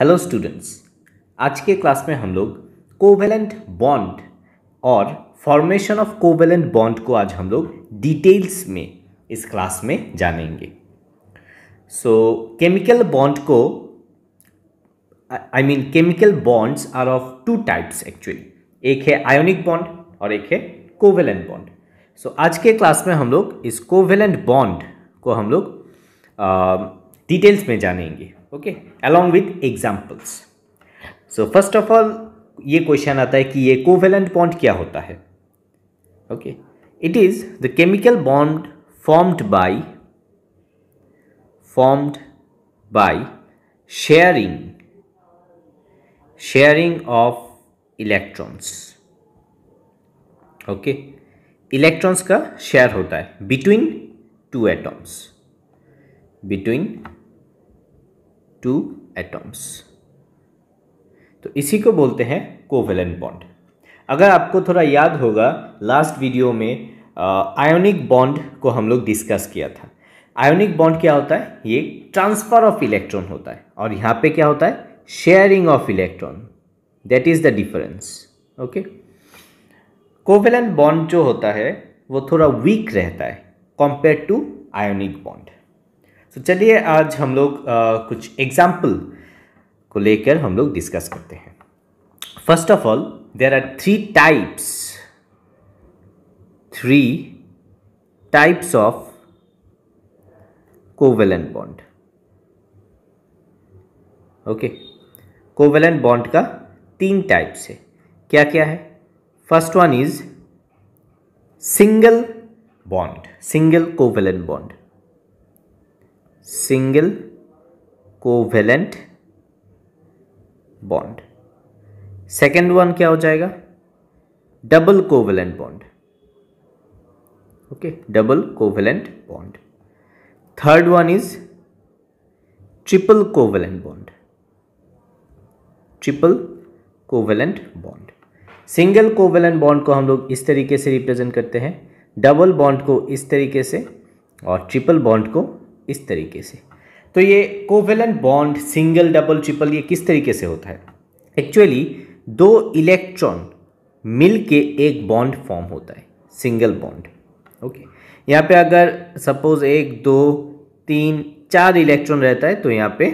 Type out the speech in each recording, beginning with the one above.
Hello students आज के class में हम लोग कोवेलेंट बॉन्ड और फॉर्मेशन ऑफ कोवेलेंट बॉन्ड को आज हम लोग डिटेल्स में इस क्लास में जानेंगे सो केमिकल बॉन्ड को I mean chemical bonds are of two types actually एक है आयोनिक बॉन्ड और एक है कोवेलेंट बॉन्ड सो आज के क्लास में हम लोग इस कोवेलेंट बॉन्ड को हम लोग डिटेल्स में जानेंगे okay along with examples so first of all ये क्वेश्चन आता है कि ये कोवेलेंट बॉन्ड क्या होता है okay it is the chemical bond formed by formed by sharing sharing of electrons okay electrons का शेयर होता है between two atoms between two atoms तो इसी को बोलते हैं कोवेलेंट बॉन्ड अगर आपको थोड़ा याद होगा लास्ट वीडियो में आयोनिक बॉन्ड को हम लोग डिस्कस किया था आयोनिक बॉन्ड क्या होता है ये ट्रांसफर ऑफ इलेक्ट्रॉन होता है और यहाँ पे क्या होता है sharing of electron that is the difference okay covalent bond जो होता है वो थोड़ा वीक रहता है कंपेयर टू आयोनिक बॉन्ड तो चलिए आज हम लोग आ, कुछ एग्जाम्पल को लेकर हम लोग डिस्कस करते हैं first of all there are three types three types of covalent bond okay covalent bond का तीन टाइप्स है क्या क्या है first one is single bond single covalent bond single covalent bond second one क्या हो जाएगा double covalent bond okay double covalent bond third one is triple covalent bond triple covalent bond single covalent bond को हम लोग इस तरीके से represent करते हैं डबल बॉन्ड को इस तरीके से और ट्रिपल बॉन्ड को इस तरीके से तो ये covalent bond single double triple ये किस तरीके से होता है एक्चुअली दो इलेक्ट्रॉन मिल के एक बॉन्ड फॉर्म होता है सिंगल बॉन्ड ओके यहाँ पे अगर सपोज एक दो तीन चार इलेक्ट्रॉन रहता है तो यहाँ पे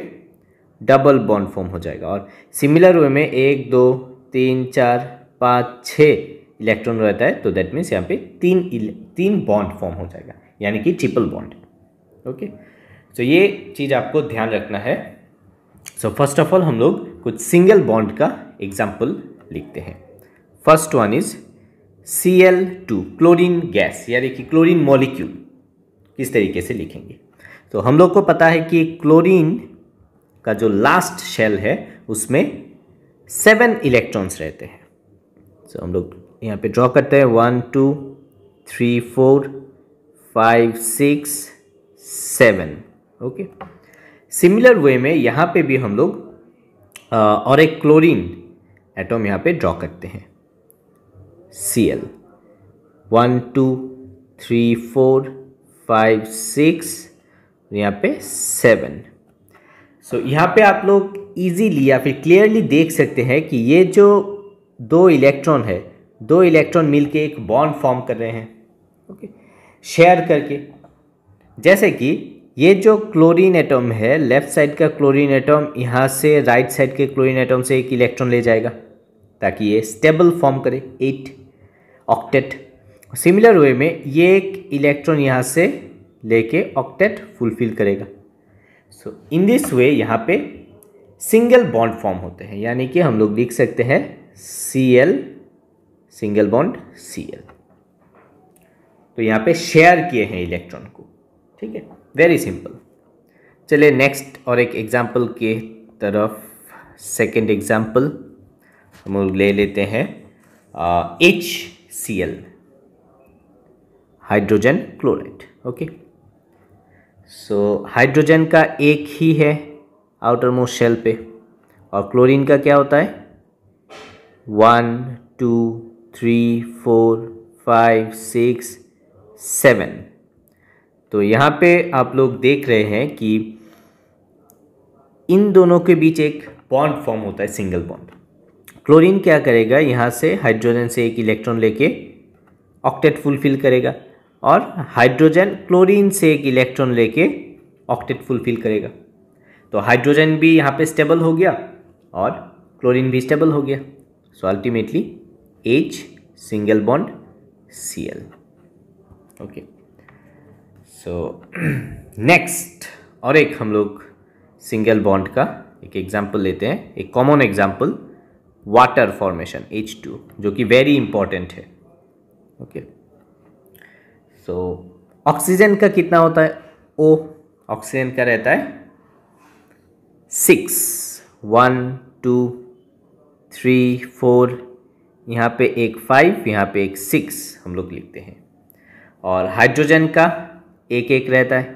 डबल बॉन्ड फॉर्म हो जाएगा और सिमिलर वे में एक दो तीन चार पाँच छः इलेक्ट्रॉन रहता है तो दैट मीन्स यहाँ पे तीन तीन बॉन्ड फॉर्म हो जाएगा यानी कि ट्रिपल बॉन्ड ओके सो ये चीज़ आपको ध्यान रखना है सो फर्स्ट ऑफ ऑल हम लोग कुछ सिंगल बॉन्ड का एग्जाम्पल लिखते हैं first one is C L two chlorine gas यानी कि क्लोरिन मॉलिक्यूल किस तरीके से लिखेंगे तो हम लोग को पता है कि क्लोरीन का जो लास्ट शेल है उसमें सेवन इलेक्ट्रॉन्स रहते हैं सो so, हम लोग यहाँ पे ड्रॉ करते हैं one two three four five six seven okay similar way में यहाँ पे भी हम लोग और एक क्लोरीन एटम यहाँ पे ड्रॉ करते हैं C L one two three four five six यहाँ पे सेवन सो so, यहाँ पे आप लोग इजीली या फिर क्लियरली देख सकते हैं कि ये जो दो इलेक्ट्रॉन है दो इलेक्ट्रॉन मिलके एक बॉन्ड फॉर्म कर रहे हैं ओके okay? शेयर करके जैसे कि ये जो क्लोरीन एटम है लेफ्ट साइड का क्लोरीन एटम यहाँ से राइट साइड के क्लोरीन एटम से एक इलेक्ट्रॉन ले जाएगा ताकि ये स्टेबल फॉर्म करे एट ऑक्टेट सिमिलर वे में ये एक इलेक्ट्रॉन यहाँ से लेके ऑक्टेट फुलफिल करेगा सो इन दिस वे यहाँ पे सिंगल बॉन्ड फॉर्म होते हैं यानी कि हम लोग लिख सकते हैं C L single bond C L तो यहाँ पे शेयर किए हैं इलेक्ट्रॉन को ठीक है वेरी सिंपल चलिए नेक्स्ट और एक एग्जाम्पल के तरफ सेकेंड एग्जाम्पल हम ले लेते हैं H C L hydrogen chloride okay so hydrogen का एक ही है आउटर मोस्ट शेल पे और क्लोरीन का क्या होता है one two three four five six seven तो यहाँ पे आप लोग देख रहे हैं कि इन दोनों के बीच एक बॉन्ड फॉर्म होता है सिंगल बॉन्ड क्लोरीन क्या करेगा यहाँ से हाइड्रोजन से एक इलेक्ट्रॉन लेके ऑक्टेट फुलफिल करेगा और हाइड्रोजन क्लोरीन से एक इलेक्ट्रॉन लेके ऑक्टेट फुलफिल करेगा तो हाइड्रोजन भी यहाँ पे स्टेबल हो गया और क्लोरीन भी स्टेबल हो गया so ultimately H single bond C L okay so next और एक हम लोग सिंगल बॉन्ड का एक एग्जाम्पल लेते हैं एक common example water formation H two जो कि वेरी इंपॉर्टेंट है ओके सो ऑक्सीजन का कितना होता है ओ ऑक्सीजन का रहता है six one two three four यहाँ पे एक फाइव यहाँ पे एक सिक्स हम लोग लिखते हैं और हाइड्रोजन का एक एक रहता है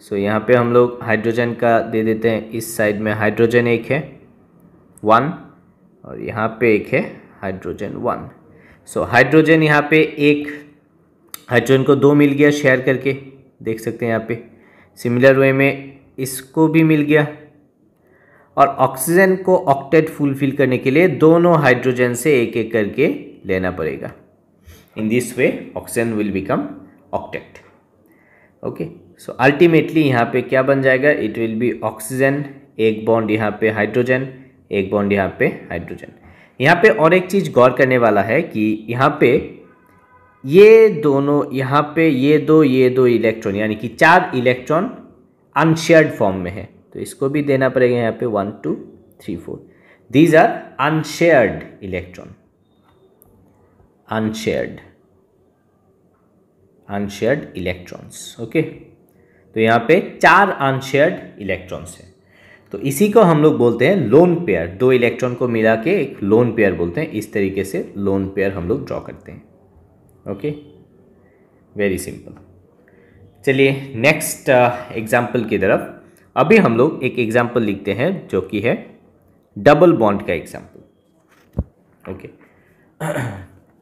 सो so, यहाँ पे हम लोग हाइड्रोजन का दे देते हैं इस साइड में हाइड्रोजन एक है वन और यहाँ पे एक है हाइड्रोजन वन सो हाइड्रोजन यहाँ पे एक हाइड्रोजन को दो मिल गया शेयर करके देख सकते हैं यहाँ पे सिमिलर वे में इसको भी मिल गया और ऑक्सीजन को ऑक्टेट फुलफिल करने के लिए दोनों हाइड्रोजन से एक एक करके लेना पड़ेगा in this way oxygen will become octet okay so ultimately यहाँ पे क्या बन जाएगा इट विल बी ऑक्सीजन एक बॉन्ड यहाँ पे हाइड्रोजन एक बॉन्ड यहाँ पे हाइड्रोजन यहाँ पे और एक चीज़ गौर करने वाला है कि यहाँ पे ये दोनों यहाँ पे ये दो ये दो इलेक्ट्रॉन यानी कि चार इलेक्ट्रॉन अनशेयर्ड फॉर्म में है तो इसको भी देना पड़ेगा यहाँ पे one two three four these are unshared electron unshared unshared electrons okay तो यहाँ पे चार अनशेयर्ड इलेक्ट्रॉन्स हैं तो इसी को हम लोग बोलते हैं लोन पेयर दो इलेक्ट्रॉन को मिला के एक लोन पेयर बोलते हैं इस तरीके से लोन पेयर हम लोग ड्रॉ करते हैं ओके वेरी सिंपल चलिए नेक्स्ट एग्जाम्पल uh, की तरफ अभी हम लोग एक एग्जाम्पल लिखते हैं जो कि है डबल बॉन्ड का example okay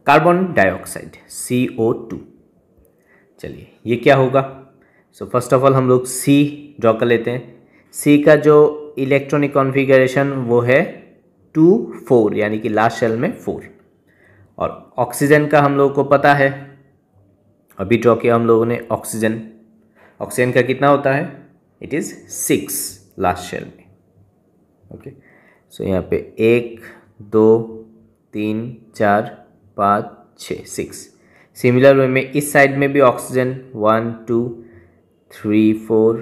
carbon dioxide C O two चलिए ये क्या होगा सो फर्स्ट ऑफ ऑल हम लोग सी ड्रॉ कर लेते हैं सी का जो इलेक्ट्रॉनिक कॉन्फ़िगरेशन वो है टू फोर यानी कि लास्ट शेल में फोर और ऑक्सीजन का हम लोगों को पता है अभी ड्रॉ किया हम लोगों ने ऑक्सीजन ऑक्सीजन का कितना होता है it is six last shell में ओके सो यहाँ पे एक दो तीन चार पाँच छः सिक्स सिमिलर वे में इस साइड में भी oxygen one two three four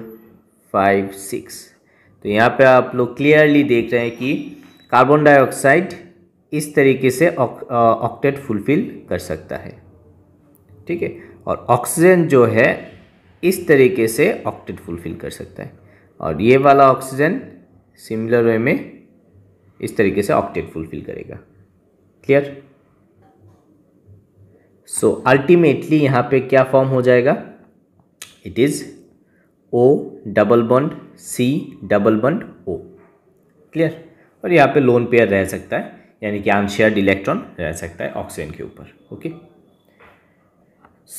five six तो यहाँ पे आप लोग क्लियरली देख रहे हैं कि कार्बन डाइऑक्साइड इस तरीके से ऑक्टेट फुलफिल uh, कर सकता है ठीक है और ऑक्सीजन जो है इस तरीके से ऑक्टेट फुलफिल कर सकता है और ये वाला ऑक्सीजन सिमिलर वे में इस तरीके से ऑक्टेट फुलफिल करेगा क्लियर सो अल्टीमेटली यहाँ पे क्या फॉर्म हो जाएगा it is O double bond C double bond O clear और यहाँ पे लोन पेयर रह सकता है यानी कि आंशियर इलेक्ट्रॉन रह सकता है ऑक्सीजन के ऊपर okay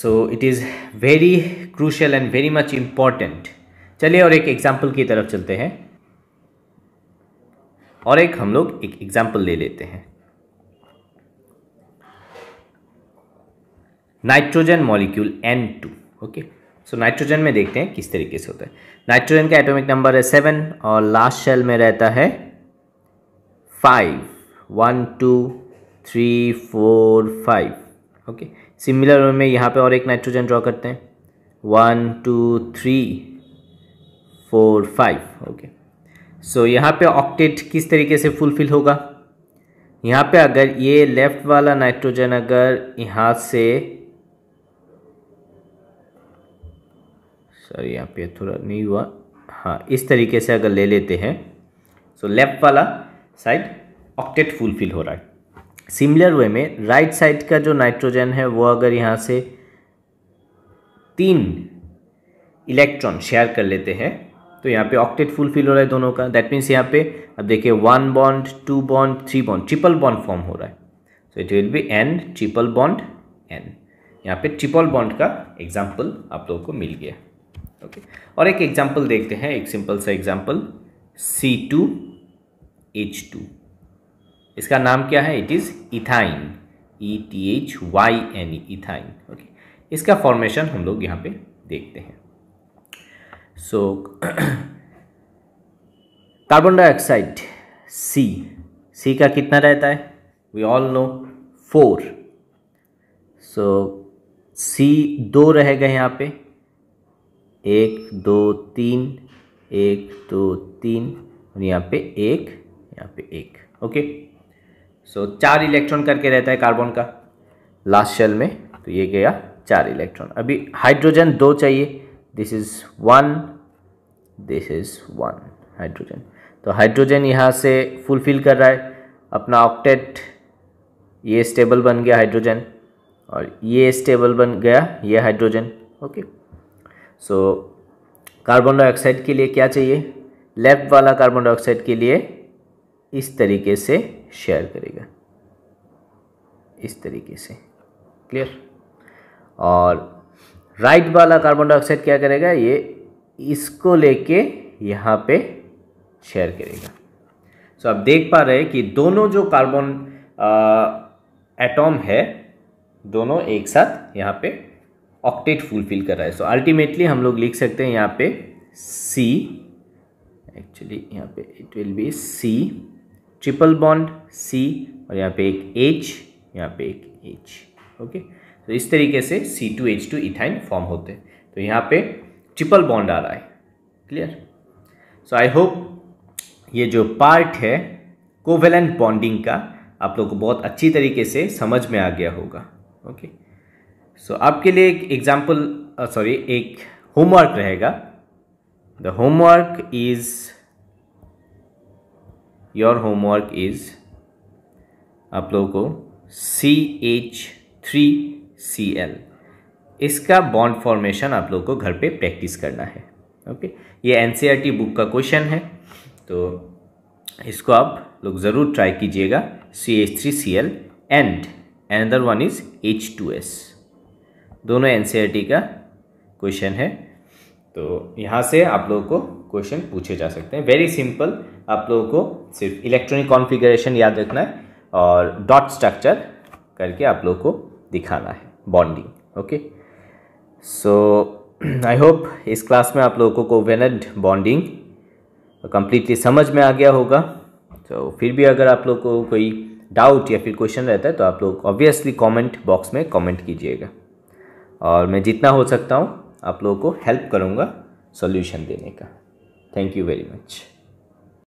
so it is very crucial and very much important चलिए और एक एग्जाम्पल की तरफ चलते हैं और एक हम लोग एक एग्जाम्पल ले लेते हैं nitrogen molecule N two okay so nitrogen में देखते हैं किस तरीके से होता है नाइट्रोजन का एटॉमिक नंबर है सेवन और लास्ट शेल में रहता है five one two three four five okay similar way में यहाँ पे और एक नाइट्रोजन ड्रॉ करते हैं one two three four five okay so यहाँ पे ऑक्टेट किस तरीके से फुलफिल होगा यहाँ पे अगर ये लेफ्ट वाला नाइट्रोजन अगर यहाँ से सॉरी यहाँ पे थोड़ा नहीं हुआ हाँ इस तरीके से अगर ले लेते हैं सो लेफ्ट वाला साइड ऑक्टेट फुलफिल हो रहा है सिमिलर वे में राइट साइड का जो नाइट्रोजन है वो अगर यहाँ से तीन इलेक्ट्रॉन शेयर कर लेते हैं तो यहाँ पे ऑक्टेट फुलफिल हो रहा है दोनों का दैट मीन्स यहाँ पे अब देखिए one bond two bond three bond triple bond form हो रहा है so it will be N triple bond N यहाँ पे ट्रिपल बॉन्ड का एग्जाम्पल आप लोगों को मिल गया ओके और एक एग्जाम्पल देखते हैं एक सिंपल सा example C two H two इसका नाम क्या है it is ethyne E T H Y N E ethyne okay इसका फॉर्मेशन हम लोग यहाँ पे देखते हैं सो कार्बन डाइऑक्साइड सी सी का कितना रहता है we all know four so C दो रह गए यहाँ पे एक दो तीन एक दो तीन और यहाँ पे एक यहाँ पे एक ओके सो so, चार इलेक्ट्रॉन करके रहता है कार्बन का लास्ट शेल में तो ये गया चार इलेक्ट्रॉन अभी हाइड्रोजन दो चाहिए this is one this is one hydrogen तो हाइड्रोजन यहाँ से फुलफिल कर रहा है अपना ऑक्टेट ये स्टेबल बन गया हाइड्रोजन और ये स्टेबल बन गया ये hydrogen okay okay. So carbon dioxide के लिए क्या चाहिए लेफ्ट वाला कार्बन डाइऑक्साइड के लिए इस तरीके से शेयर करेगा इस तरीके से क्लियर और राइट वाला कार्बन डाइऑक्साइड क्या करेगा ये इसको लेके यहाँ पे शेयर करेगा सो so, आप देख पा रहे हैं कि दोनों जो कार्बन एटॉम है दोनों एक साथ यहाँ पे ऑक्टेट फुलफिल कर रहा है सो so, अल्टीमेटली हम लोग लिख सकते हैं यहाँ पे सी एक्चुअली यहाँ पे it will be C triple bond C और यहाँ पे एक एच यहाँ पे एक एच ओके तो इस तरीके से C two H two ethyne form होते हैं तो यहाँ पे ट्रिपल बॉन्ड आ रहा है क्लियर सो आई होप ये जो पार्ट है कोवेलेंट बॉन्डिंग का आप लोग को बहुत अच्छी तरीके से समझ में आ गया होगा ओके okay? सो so, आपके लिए एक एग्जाम्पल सॉरी uh, एक होमवर्क रहेगा the homework is your homework is आप लोगों को C H three C L इसका बॉन्ड फॉर्मेशन आप लोगों को घर पे प्रैक्टिस करना है ओके ये एन बुक e का क्वेश्चन है तो इसको आप लोग ज़रूर ट्राई कीजिएगा C H three C L and one is H two S दोनों एन e का क्वेश्चन है तो यहाँ से आप लोगों को क्वेश्चन पूछे जा सकते हैं वेरी सिंपल आप लोगों को सिर्फ इलेक्ट्रॉनिक कॉन्फ़िगरेशन याद रखना है और डॉट स्ट्रक्चर करके आप लोगों को दिखाना है bonding okay so I hope इस क्लास में आप लोगों को वेनेड बॉन्डिंग कम्प्लीटली समझ में आ गया होगा तो so, फिर भी अगर आप लोग को कोई डाउट या फिर क्वेश्चन रहता है तो आप लोग ऑब्वियसली कमेंट बॉक्स में कमेंट कीजिएगा और मैं जितना हो सकता हूँ आप लोगों को हेल्प करूँगा सॉल्यूशन देने का थैंक यू वेरी मच